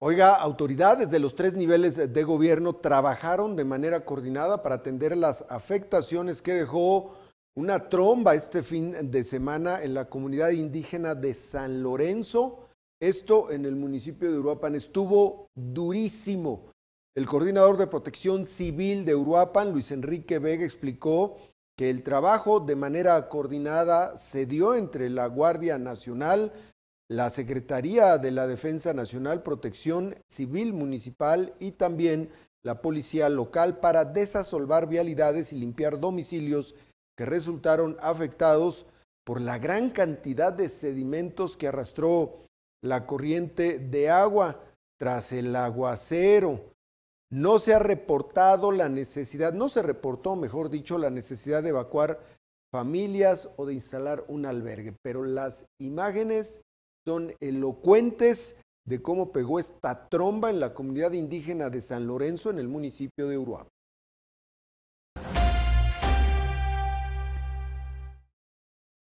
Oiga, autoridades de los tres niveles de gobierno trabajaron de manera coordinada para atender las afectaciones que dejó una tromba este fin de semana en la comunidad indígena de San Lorenzo. Esto en el municipio de Uruapan estuvo durísimo. El coordinador de protección civil de Uruapan, Luis Enrique Vega, explicó que el trabajo de manera coordinada se dio entre la Guardia Nacional, la Secretaría de la Defensa Nacional, Protección Civil Municipal y también la Policía Local para desasolvar vialidades y limpiar domicilios que resultaron afectados por la gran cantidad de sedimentos que arrastró la corriente de agua tras el aguacero. No se ha reportado la necesidad, no se reportó, mejor dicho, la necesidad de evacuar familias o de instalar un albergue, pero las imágenes son elocuentes de cómo pegó esta tromba en la comunidad indígena de San Lorenzo en el municipio de Uruapan.